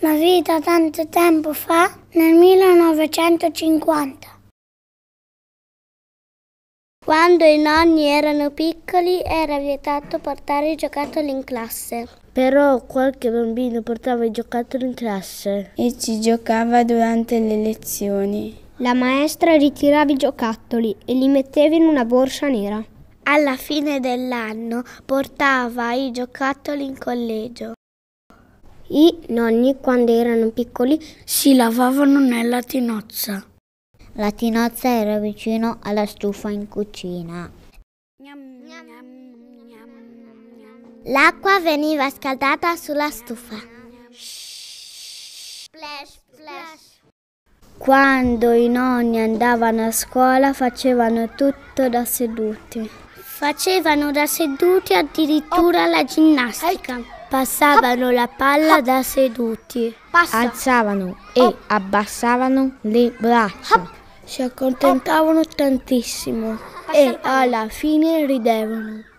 La vita tanto tempo fa, nel 1950. Quando i nonni erano piccoli era vietato portare i giocattoli in classe. Però qualche bambino portava i giocattoli in classe. E ci giocava durante le lezioni. La maestra ritirava i giocattoli e li metteva in una borsa nera alla fine dell'anno portava i giocattoli in collegio. I nonni, quando erano piccoli, si lavavano nella tinozza. La tinozza era vicino alla stufa in cucina. L'acqua veniva scaldata sulla stufa. Splash, splash. Quando i nonni andavano a scuola facevano tutto da seduti. Facevano da seduti addirittura oh. la ginnastica. Ecco. Passavano la palla da seduti. Passa. Alzavano e Hop. abbassavano le braccia. Hop. Si accontentavano Hop. tantissimo Passa e alla fine ridevano.